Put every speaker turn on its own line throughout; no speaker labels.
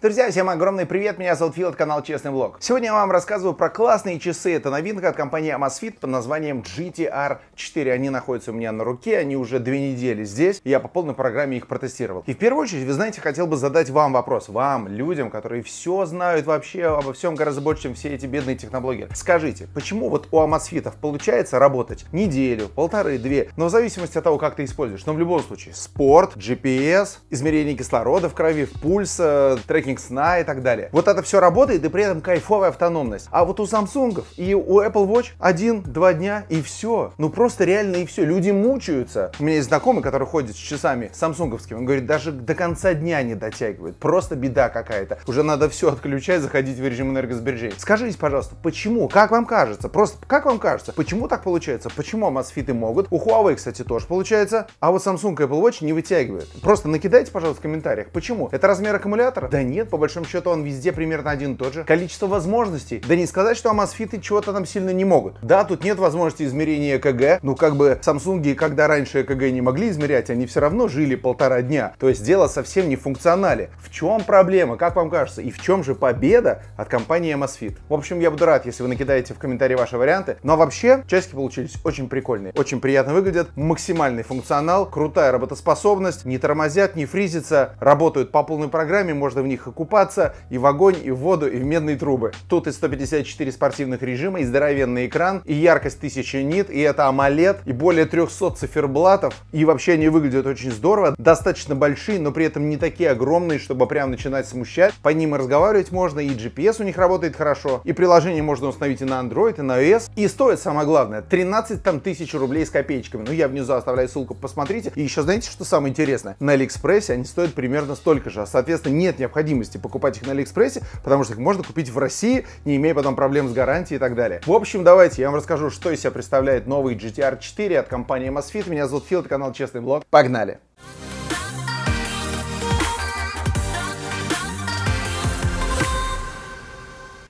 Друзья, всем огромный привет, меня зовут Фил, канал Честный Влог. Сегодня я вам рассказываю про классные часы, это новинка от компании Amazfit под названием GTR 4. Они находятся у меня на руке, они уже две недели здесь, я по полной программе их протестировал. И в первую очередь, вы знаете, хотел бы задать вам вопрос, вам, людям, которые все знают вообще обо всем гораздо больше, чем все эти бедные техноблогеры. Скажите, почему вот у Amazfit получается работать неделю, полторы, две, но в зависимости от того, как ты используешь, но в любом случае, спорт, GPS, измерение кислорода в крови, пульса, э, треки источник сна и так далее. Вот это все работает и при этом кайфовая автономность. А вот у Samsung и у Apple Watch один-два дня и все. Ну просто реально и все. Люди мучаются. У меня есть знакомый, который ходит с часами самсунговскими. Он говорит, даже до конца дня не дотягивает. Просто беда какая-то. Уже надо все отключать, заходить в режим энергосбережения. Скажите, пожалуйста, почему? Как вам кажется? Просто как вам кажется? Почему так получается? Почему Amazfit могут? У Huawei, кстати, тоже получается. А вот Samsung и Apple Watch не вытягивает. Просто накидайте, пожалуйста, в комментариях. Почему? Это размер аккумулятора? Да нет, нет, по большому счету он везде примерно один и тот же. Количество возможностей. Да не сказать, что амазфиты чего-то там сильно не могут. Да, тут нет возможности измерения ЭКГ, ну как бы Samsung, когда раньше ЭКГ не могли измерять, они все равно жили полтора дня. То есть дело совсем не в функционале. В чем проблема, как вам кажется, и в чем же победа от компании Amazfit? В общем, я буду рад, если вы накидаете в комментарии ваши варианты. Но ну, а вообще, часики получились очень прикольные, очень приятно выглядят, максимальный функционал, крутая работоспособность, не тормозят, не фризятся, работают по полной программе, можно в них и купаться, и в огонь, и в воду, и в медные трубы. Тут и 154 спортивных режима, и здоровенный экран, и яркость 1000 нит, и это AMOLED, и более 300 циферблатов. И вообще они выглядят очень здорово, достаточно большие, но при этом не такие огромные, чтобы прям начинать смущать. По ним и разговаривать можно, и GPS у них работает хорошо, и приложение можно установить и на Android, и на iOS. И стоит самое главное, 13 там тысяч рублей с копеечками. Ну я внизу оставляю ссылку, посмотрите. И еще знаете, что самое интересное? На Алиэкспрессе они стоят примерно столько же, а, соответственно нет необходимости необходимости покупать их на Алиэкспрессе, потому что их можно купить в России, не имея потом проблем с гарантией и так далее. В общем, давайте я вам расскажу, что из себя представляет новый GTR 4 от компании MOSFET. Меня зовут Фил, это канал Честный Блог. Погнали! Погнали!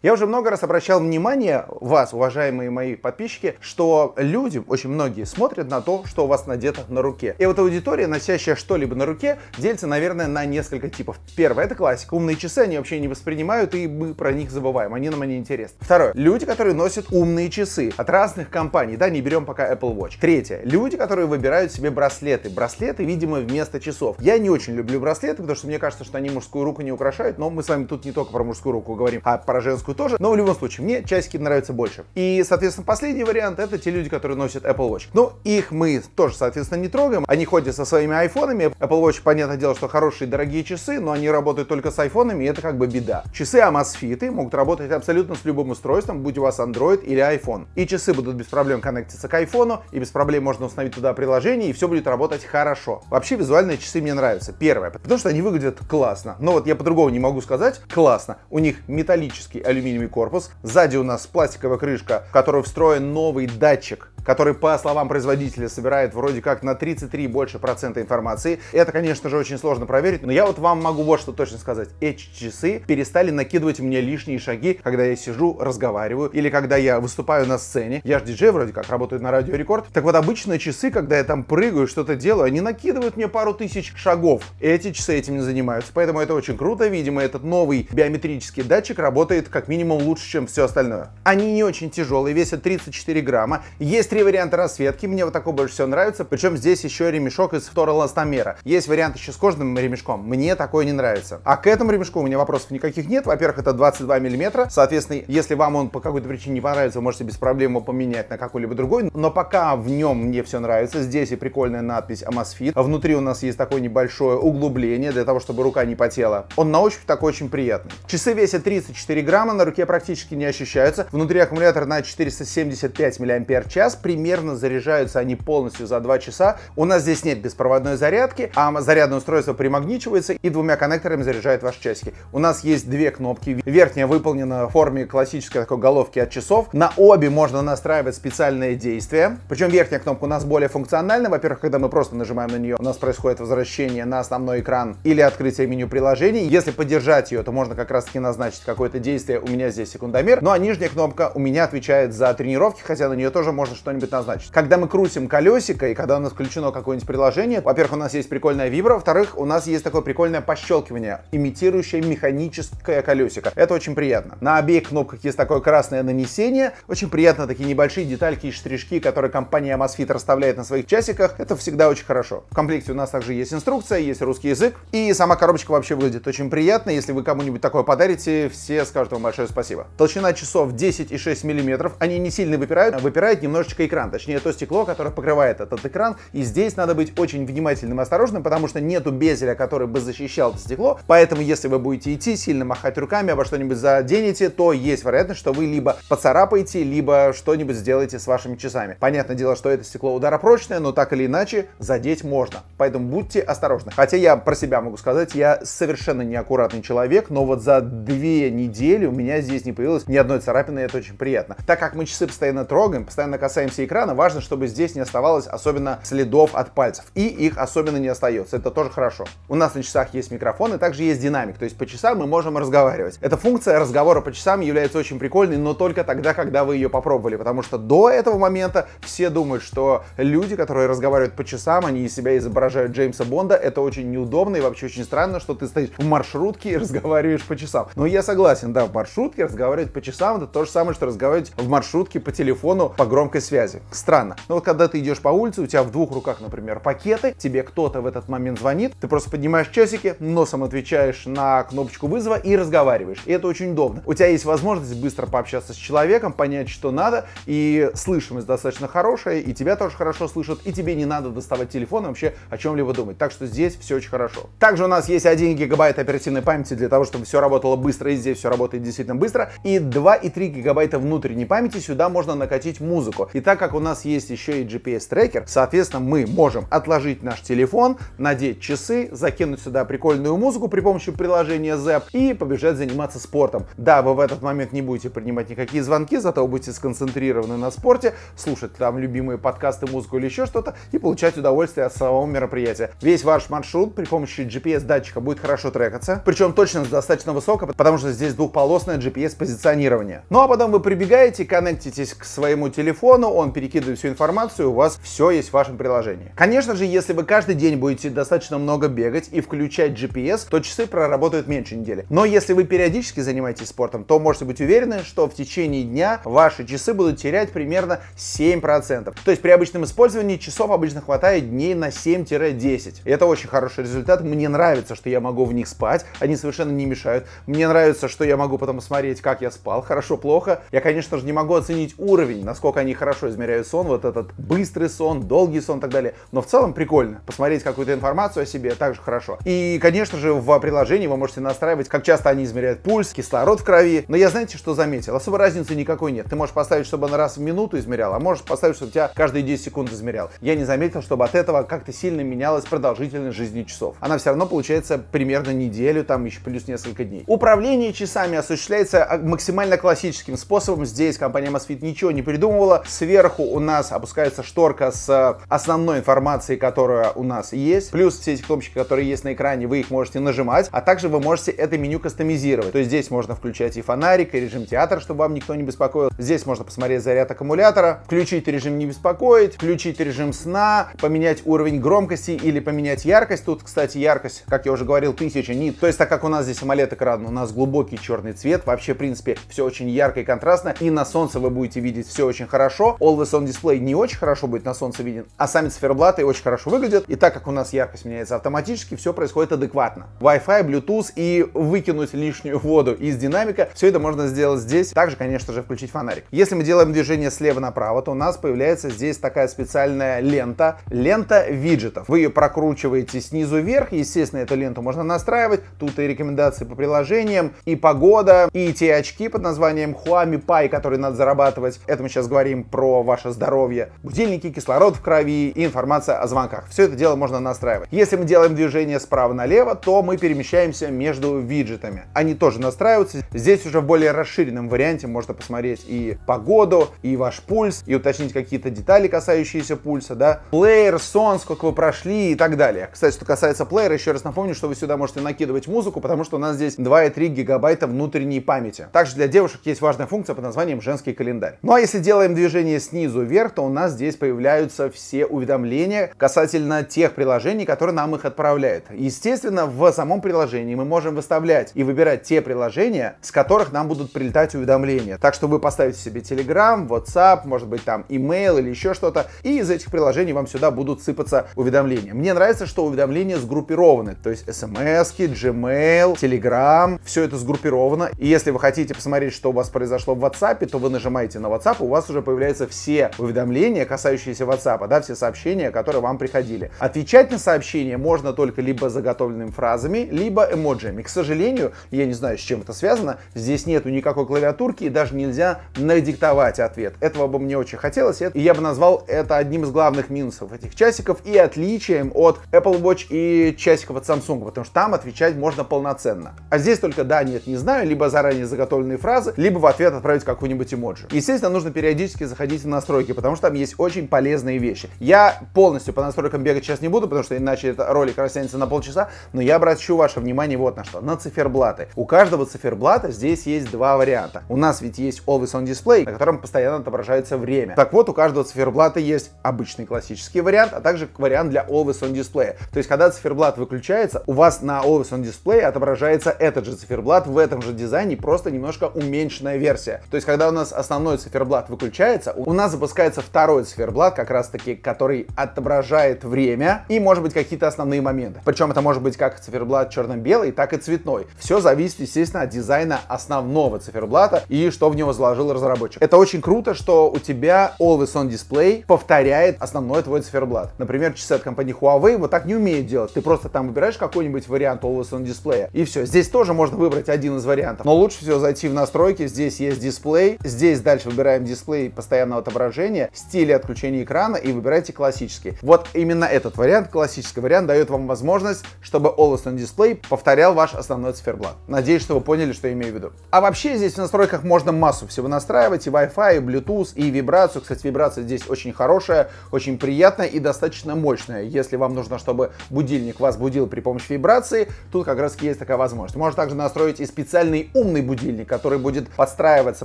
Я уже много раз обращал внимание вас, уважаемые мои подписчики, что люди, очень многие, смотрят на то, что у вас надето на руке. И вот аудитория, носящая что-либо на руке, делится, наверное, на несколько типов. Первое, это классика. Умные часы они вообще не воспринимают, и мы про них забываем. Они нам не интересны. Второе, люди, которые носят умные часы от разных компаний. Да, не берем пока Apple Watch. Третье, люди, которые выбирают себе браслеты. Браслеты, видимо, вместо часов. Я не очень люблю браслеты, потому что мне кажется, что они мужскую руку не украшают, но мы с вами тут не только про мужскую руку говорим, а про женскую чайскую тоже, но в любом случае, мне чайские нравятся больше. И, соответственно, последний вариант это те люди, которые носят Apple Watch. Но ну, их мы тоже, соответственно, не трогаем. Они ходят со своими айфонами. Apple Watch, понятное дело, что хорошие дорогие часы, но они работают только с айфонами, и это как бы беда. Часы Amazfit могут работать абсолютно с любым устройством, будь у вас Android или iPhone. И часы будут без проблем коннектиться к айфону, и без проблем можно установить туда приложение, и все будет работать хорошо. Вообще, визуальные часы мне нравятся. Первое, потому что они выглядят классно. Но вот я по-другому не могу сказать классно. У них металлический алюминий алюминиевый корпус. Сзади у нас пластиковая крышка, в которую встроен новый датчик который, по словам производителя, собирает вроде как на 33 больше процента информации. Это, конечно же, очень сложно проверить, но я вот вам могу вот что точно сказать. Эти часы перестали накидывать мне лишние шаги, когда я сижу, разговариваю или когда я выступаю на сцене. Я же диджей вроде как, работаю на Радио Рекорд. Так вот, обычно часы, когда я там прыгаю, что-то делаю, они накидывают мне пару тысяч шагов. Эти часы этим не занимаются, поэтому это очень круто. Видимо, этот новый биометрический датчик работает как минимум лучше, чем все остальное. Они не очень тяжелые, весят 34 грамма. Есть есть три варианта расцветки, мне вот такой больше всего нравится, причем здесь еще ремешок из фтороластомера. Есть вариант еще с кожным ремешком, мне такой не нравится. А к этому ремешку у меня вопросов никаких нет, во-первых, это 22 миллиметра, соответственно, если вам он по какой-то причине не понравится, вы можете без проблем его поменять на какой-либо другой, но пока в нем мне все нравится, здесь и прикольная надпись Amazfit, а внутри у нас есть такое небольшое углубление для того, чтобы рука не потела. Он на ощупь такой очень приятный. Часы весят 34 грамма, на руке практически не ощущаются, внутри аккумулятор на 475 мАч, примерно заряжаются они полностью за 2 часа. У нас здесь нет беспроводной зарядки, а зарядное устройство примагничивается и двумя коннекторами заряжает ваши часики. У нас есть две кнопки. Верхняя выполнена в форме классической такой головки от часов. На обе можно настраивать специальные действия. Причем верхняя кнопка у нас более функциональна. Во-первых, когда мы просто нажимаем на нее, у нас происходит возвращение на основной экран или открытие меню приложений. Если подержать ее, то можно как раз таки назначить какое-то действие. У меня здесь секундомер. Ну а нижняя кнопка у меня отвечает за тренировки, хотя на нее тоже можно что что-нибудь назначить. Когда мы крутим колесико и когда у нас включено какое-нибудь приложение, во-первых, у нас есть прикольная вибра, во-вторых, у нас есть такое прикольное пощелкивание, имитирующее механическое колесико. Это очень приятно. На обеих кнопках есть такое красное нанесение. Очень приятно такие небольшие детальки и штришки, которые компания Amazfit расставляет на своих часиках. Это всегда очень хорошо. В комплекте у нас также есть инструкция, есть русский язык. И сама коробочка вообще выглядит очень приятно. Если вы кому-нибудь такое подарите, все скажут вам большое спасибо. Толщина часов 10 и 6 миллиметров. Они не сильно выпирают, а выпирает немножечко экран, точнее то стекло, которое покрывает этот экран. И здесь надо быть очень внимательным и осторожным, потому что нету безеля, который бы защищал это стекло. Поэтому, если вы будете идти, сильно махать руками, обо что-нибудь заденете, то есть вероятность, что вы либо поцарапаете, либо что-нибудь сделаете с вашими часами. Понятное дело, что это стекло ударопрочное, но так или иначе задеть можно. Поэтому будьте осторожны. Хотя я про себя могу сказать, я совершенно неаккуратный человек, но вот за две недели у меня здесь не появилось ни одной царапины, и это очень приятно. Так как мы часы постоянно трогаем, постоянно касаемся касаемся экрана, важно, чтобы здесь не оставалось особенно следов от пальцев. И их особенно не остается. Это тоже хорошо. У нас на часах есть микрофон и также есть динамик. То есть по часам мы можем разговаривать. Эта функция разговора по часам является очень прикольной, но только тогда, когда вы ее попробовали. Потому что до этого момента все думают, что люди, которые разговаривают по часам, они из себя изображают Джеймса Бонда. Это очень неудобно и вообще очень странно, что ты стоишь в маршрутке и разговариваешь по часам. Но я согласен, да, в маршрутке разговаривать по часам это то же самое, что разговаривать в маршрутке по телефону по громкой связи связи. Странно. Но вот когда ты идешь по улице, у тебя в двух руках, например, пакеты, тебе кто-то в этот момент звонит, ты просто поднимаешь часики, носом отвечаешь на кнопочку вызова и разговариваешь. И это очень удобно. У тебя есть возможность быстро пообщаться с человеком, понять, что надо, и слышимость достаточно хорошая, и тебя тоже хорошо слышат, и тебе не надо доставать телефон и вообще о чем-либо думать. Так что здесь все очень хорошо. Также у нас есть 1 гигабайт оперативной памяти для того, чтобы все работало быстро, и здесь все работает действительно быстро, и 2,3 гигабайта внутренней памяти, сюда можно накатить музыку. Итак, так как у нас есть еще и GPS-трекер, соответственно, мы можем отложить наш телефон, надеть часы, закинуть сюда прикольную музыку при помощи приложения Zep и побежать заниматься спортом. Да, вы в этот момент не будете принимать никакие звонки, зато вы будете сконцентрированы на спорте, слушать там любимые подкасты, музыку или еще что-то и получать удовольствие от самого мероприятия. Весь ваш маршрут при помощи GPS-датчика будет хорошо трекаться, причем точность достаточно высокая, потому что здесь двухполосное GPS-позиционирование. Ну а потом вы прибегаете, коннектитесь к своему телефону, он перекидывает всю информацию, у вас все есть в вашем приложении. Конечно же, если вы каждый день будете достаточно много бегать и включать GPS, то часы проработают меньше недели. Но если вы периодически занимаетесь спортом, то можете быть уверены, что в течение дня ваши часы будут терять примерно 7%. То есть при обычном использовании часов обычно хватает дней на 7-10. Это очень хороший результат. Мне нравится, что я могу в них спать. Они совершенно не мешают. Мне нравится, что я могу потом смотреть, как я спал, хорошо, плохо. Я, конечно же, не могу оценить уровень, насколько они хорошо хорошо измеряют сон, вот этот быстрый сон, долгий сон и так далее. Но в целом прикольно. Посмотреть какую-то информацию о себе также хорошо. И, конечно же, в приложении вы можете настраивать, как часто они измеряют пульс, кислород в крови. Но я, знаете, что заметил? Особо разницы никакой нет. Ты можешь поставить, чтобы он раз в минуту измерял, а можешь поставить, чтобы тебя каждые 10 секунд измерял. Я не заметил, чтобы от этого как-то сильно менялась продолжительность жизни часов. Она все равно получается примерно неделю, там еще плюс несколько дней. Управление часами осуществляется а, максимально классическим способом. Здесь компания MassFit ничего не придумывала. Свет Сверху у нас опускается шторка с э, основной информацией, которая у нас есть. Плюс все эти кнопочки, которые есть на экране, вы их можете нажимать, а также вы можете это меню кастомизировать. То есть здесь можно включать и фонарик, и режим театр, чтобы вам никто не беспокоил. Здесь можно посмотреть заряд аккумулятора, включить режим не беспокоить, включить режим сна, поменять уровень громкости или поменять яркость. Тут, кстати, яркость, как я уже говорил, 1000 нит. То есть так как у нас здесь AMOLED экран, у нас глубокий черный цвет. Вообще, в принципе, все очень ярко и контрастно. И на солнце вы будете видеть все очень хорошо. Always on Display не очень хорошо будет на солнце виден, а сами циферблаты очень хорошо выглядят. И так как у нас яркость меняется автоматически, все происходит адекватно. Wi-Fi, Bluetooth и выкинуть лишнюю воду из динамика, все это можно сделать здесь. Также, конечно же, включить фонарик. Если мы делаем движение слева направо, то у нас появляется здесь такая специальная лента, лента виджетов. Вы ее прокручиваете снизу вверх, естественно, эту ленту можно настраивать. Тут и рекомендации по приложениям, и погода, и те очки под названием Huami Pi, которые надо зарабатывать. Это мы сейчас говорим про про ваше здоровье, будильники, кислород в крови и информация о звонках. Все это дело можно настраивать. Если мы делаем движение справа налево, то мы перемещаемся между виджетами. Они тоже настраиваются. Здесь уже в более расширенном варианте можно посмотреть и погоду, и ваш пульс, и уточнить какие-то детали, касающиеся пульса, да, плеер, сон, сколько вы прошли и так далее. Кстати, что касается плеера, еще раз напомню, что вы сюда можете накидывать музыку, потому что у нас здесь 2,3 гигабайта внутренней памяти. Также для девушек есть важная функция под названием женский календарь. Ну а если делаем движение снизу вверх, то у нас здесь появляются все уведомления касательно тех приложений, которые нам их отправляют. Естественно, в самом приложении мы можем выставлять и выбирать те приложения, с которых нам будут прилетать уведомления. Так что вы поставите себе Telegram, WhatsApp, может быть там email или еще что-то, и из этих приложений вам сюда будут сыпаться уведомления. Мне нравится, что уведомления сгруппированы, то есть SMS, Gmail, Telegram, все это сгруппировано. И если вы хотите посмотреть, что у вас произошло в WhatsApp, то вы нажимаете на WhatsApp, у вас уже появляется все уведомления, касающиеся WhatsApp, да, все сообщения, которые вам приходили. Отвечать на сообщения можно только либо заготовленными фразами, либо эмоджиями. К сожалению, я не знаю, с чем это связано, здесь нету никакой клавиатурки и даже нельзя надиктовать ответ. Этого бы мне очень хотелось, и я бы назвал это одним из главных минусов этих часиков и отличием от Apple Watch и часиков от Samsung, потому что там отвечать можно полноценно. А здесь только да, нет, не знаю, либо заранее заготовленные фразы, либо в ответ отправить какую-нибудь эмоджи. Естественно, нужно периодически заходить заходите в настройки, потому что там есть очень полезные вещи. Я полностью по настройкам бегать сейчас не буду, потому что иначе этот ролик растянется на полчаса, но я обращу ваше внимание вот на что, на циферблаты. У каждого циферблата здесь есть два варианта. У нас ведь есть Always On Display, на котором постоянно отображается время. Так вот, у каждого циферблата есть обычный классический вариант, а также вариант для Always On Display. То есть, когда циферблат выключается, у вас на Always On Display отображается этот же циферблат в этом же дизайне, просто немножко уменьшенная версия. То есть, когда у нас основной циферблат выключается, у нас запускается второй циферблат, как раз таки, который отображает время и, может быть, какие-то основные моменты. Причем это может быть как циферблат черно-белый, так и цветной. Все зависит, естественно, от дизайна основного циферблата и что в него заложил разработчик. Это очень круто, что у тебя Always On Display повторяет основной твой циферблат. Например, часы от компании Huawei вот так не умеют делать. Ты просто там выбираешь какой-нибудь вариант Always On Display и все. Здесь тоже можно выбрать один из вариантов. Но лучше всего зайти в настройки. Здесь есть дисплей. Здесь дальше выбираем дисплей постоянно постоянного отображения, стиле отключения экрана и выбирайте классический. Вот именно этот вариант, классический вариант, дает вам возможность, чтобы Always on Display повторял ваш основной циферблат. Надеюсь, что вы поняли, что я имею в виду. А вообще здесь в настройках можно массу всего настраивать, и Wi-Fi, и Bluetooth, и вибрацию. Кстати, вибрация здесь очень хорошая, очень приятная и достаточно мощная. Если вам нужно, чтобы будильник вас будил при помощи вибрации, тут как раз есть такая возможность. Можно также настроить и специальный умный будильник, который будет подстраиваться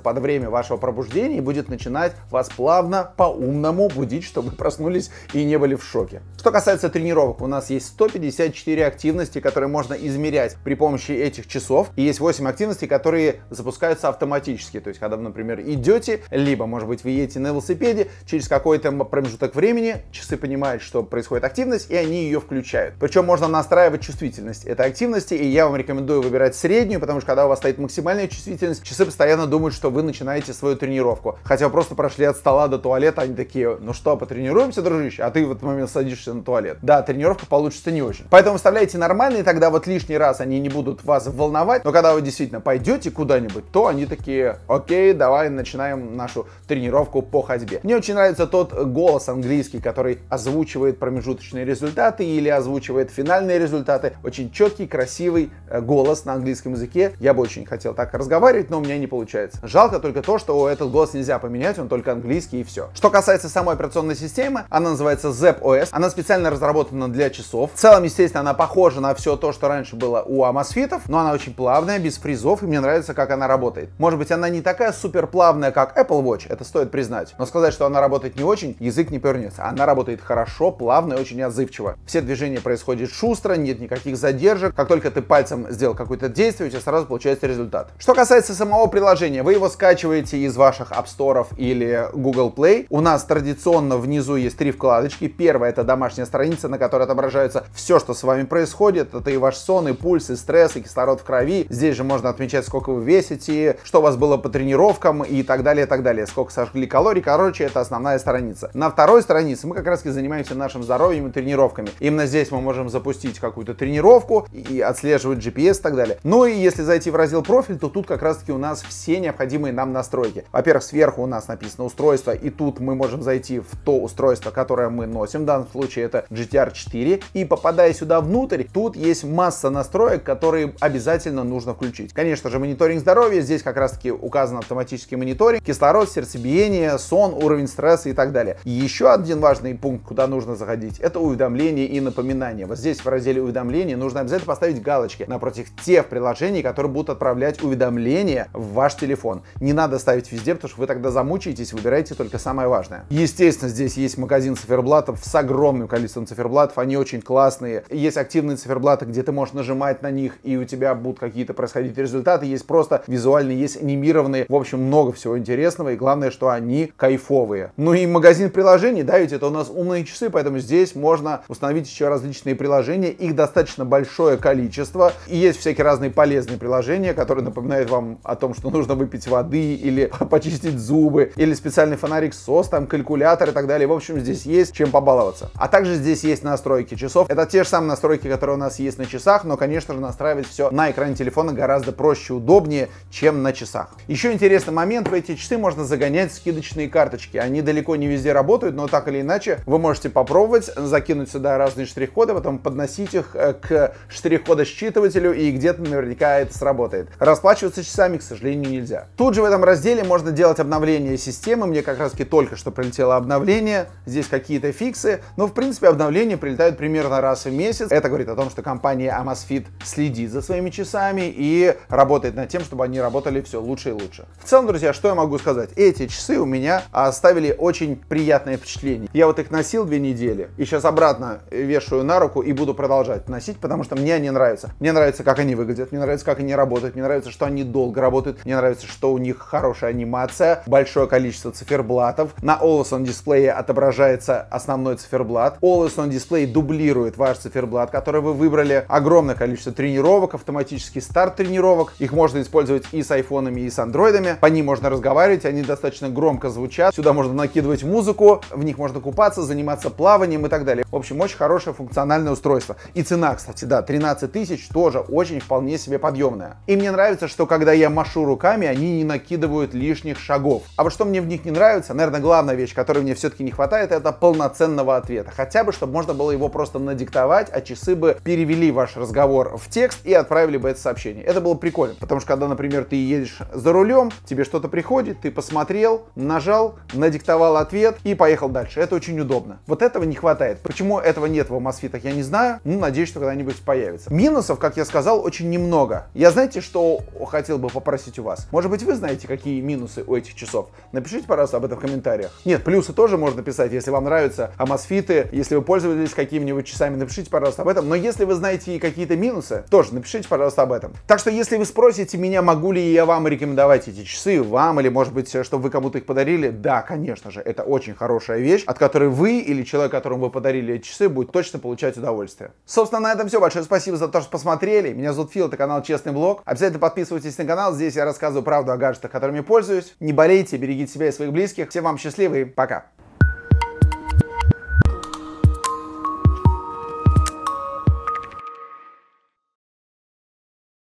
под время вашего пробуждения и будет начинать вас плавно, по-умному будить, чтобы проснулись и не были в шоке. Что касается тренировок, у нас есть 154 активности, которые можно измерять при помощи этих часов. И есть 8 активностей, которые запускаются автоматически. То есть, когда вы, например, идете, либо, может быть, вы едете на велосипеде, через какой-то промежуток времени часы понимают, что происходит активность, и они ее включают. Причем можно настраивать чувствительность этой активности, и я вам рекомендую выбирать среднюю, потому что когда у вас стоит максимальная чувствительность, часы постоянно думают, что вы начинаете свою тренировку. Хотя вы просто прошли донесли от стола до туалета, они такие, ну что, потренируемся, дружище? А ты в этот момент садишься на туалет. Да, тренировка получится не очень. Поэтому вставляйте нормальные, тогда вот лишний раз они не будут вас волновать. Но когда вы действительно пойдете куда-нибудь, то они такие, окей, давай начинаем нашу тренировку по ходьбе. Мне очень нравится тот голос английский, который озвучивает промежуточные результаты или озвучивает финальные результаты. Очень четкий, красивый э, голос на английском языке. Я бы очень хотел так разговаривать, но у меня не получается. Жалко только то, что этот голос нельзя поменять, он только английский и все. Что касается самой операционной системы, она называется ZEP OS. Она специально разработана для часов. В целом, естественно, она похожа на все то, что раньше было у Amazfit, но она очень плавная, без фризов, и мне нравится, как она работает. Может быть, она не такая супер плавная, как Apple Watch, это стоит признать. Но сказать, что она работает не очень, язык не повернется. Она работает хорошо, плавно и очень отзывчиво. Все движения происходят шустро, нет никаких задержек. Как только ты пальцем сделал какое-то действие, у тебя сразу получается результат. Что касается самого приложения, вы его скачиваете из ваших App Store или Google Play. У нас традиционно внизу есть три вкладочки. Первая — это домашняя страница, на которой отображается все, что с вами происходит. Это и ваш сон, и пульс, и стресс, и кислород в крови. Здесь же можно отмечать, сколько вы весите, что у вас было по тренировкам и так далее, и так далее. Сколько сожгли калорий. Короче, это основная страница. На второй странице мы как раз и занимаемся нашим здоровьем и тренировками. Именно здесь мы можем запустить какую-то тренировку и отслеживать GPS и так далее. Ну и если зайти в раздел профиль, то тут как раз таки у нас все необходимые нам настройки. Во-первых, сверху у нас написано устройство, и тут мы можем зайти в то устройство, которое мы носим, в данном случае это GTR 4, и попадая сюда внутрь, тут есть масса настроек, которые обязательно нужно включить. Конечно же, мониторинг здоровья, здесь как раз таки указан автоматический мониторинг, кислород, сердцебиение, сон, уровень стресса и так далее. И еще один важный пункт, куда нужно заходить, это уведомления и напоминания. Вот здесь в разделе уведомления нужно обязательно поставить галочки напротив тех приложений, которые будут отправлять уведомления в ваш телефон. Не надо ставить везде, потому что вы тогда замучаетесь, вы выбирайте только самое важное. Естественно, здесь есть магазин циферблатов с огромным количеством циферблатов, они очень классные. Есть активные циферблаты, где ты можешь нажимать на них, и у тебя будут какие-то происходить результаты. Есть просто визуальные, есть анимированные. В общем, много всего интересного, и главное, что они кайфовые. Ну и магазин приложений, да, ведь это у нас умные часы, поэтому здесь можно установить еще различные приложения. Их достаточно большое количество, и есть всякие разные полезные приложения, которые напоминают вам о том, что нужно выпить воды или почистить зубы, или специально специальный фонарик SOS, там калькулятор и так далее. В общем, здесь есть чем побаловаться. А также здесь есть настройки часов. Это те же самые настройки, которые у нас есть на часах, но, конечно же, настраивать все на экране телефона гораздо проще и удобнее, чем на часах. Еще интересный момент, в эти часы можно загонять скидочные карточки. Они далеко не везде работают, но так или иначе вы можете попробовать закинуть сюда разные штрих-коды, а потом подносить их э, к штрих-кодосчитывателю и где-то наверняка это сработает. Расплачиваться часами, к сожалению, нельзя. Тут же в этом разделе можно делать обновление системы, системы. Мне как раз-таки только что прилетело обновление, здесь какие-то фиксы, но в принципе обновления прилетают примерно раз в месяц. Это говорит о том, что компания Amazfit следит за своими часами и работает над тем, чтобы они работали все лучше и лучше. В целом, друзья, что я могу сказать? Эти часы у меня оставили очень приятное впечатление. Я вот их носил две недели и сейчас обратно вешаю на руку и буду продолжать носить, потому что мне они нравятся. Мне нравится, как они выглядят, мне нравится, как они работают, мне нравится, что они долго работают, мне нравится, что у них хорошая анимация, большое количество количество циферблатов. На Always On дисплее отображается основной циферблат. Always On дисплей дублирует ваш циферблат, который вы выбрали. Огромное количество тренировок, автоматический старт тренировок. Их можно использовать и с айфонами, и с андроидами. По ним можно разговаривать, они достаточно громко звучат. Сюда можно накидывать музыку, в них можно купаться, заниматься плаванием и так далее. В общем, очень хорошее функциональное устройство. И цена, кстати, да, 13 тысяч тоже очень вполне себе подъемная. И мне нравится, что когда я машу руками, они не накидывают лишних шагов. А вот что мне в других не нравится, наверное, главная вещь, которой мне все-таки не хватает, это полноценного ответа. Хотя бы, чтобы можно было его просто надиктовать, а часы бы перевели ваш разговор в текст и отправили бы это сообщение. Это было прикольно, потому что когда, например, ты едешь за рулем, тебе что-то приходит, ты посмотрел, нажал, надиктовал ответ и поехал дальше. Это очень удобно. Вот этого не хватает. Почему этого нет в Амосфитах, я не знаю. Ну, надеюсь, что когда-нибудь появится. Минусов, как я сказал, очень немного. Я знаете, что хотел бы попросить у вас? Может быть, вы знаете, какие минусы у этих часов? Напишите Напишите, пожалуйста, об этом в комментариях. Нет, плюсы тоже можно писать, если вам нравятся амосфиты, если вы пользовались какими-нибудь часами, напишите, пожалуйста, об этом. Но если вы знаете и какие-то минусы, тоже напишите, пожалуйста, об этом. Так что, если вы спросите меня, могу ли я вам рекомендовать эти часы, вам или, может быть, чтобы вы кому-то их подарили, да, конечно же, это очень хорошая вещь, от которой вы или человек, которому вы подарили эти часы, будет точно получать удовольствие. Собственно, на этом все. Большое спасибо за то, что посмотрели. Меня зовут Фил, это канал Честный Блог. Обязательно подписывайтесь на канал, здесь я рассказываю правду о гаджетах, которыми пользуюсь. Не болейте, берегите себя и своих близких. Всем вам счастливы и пока.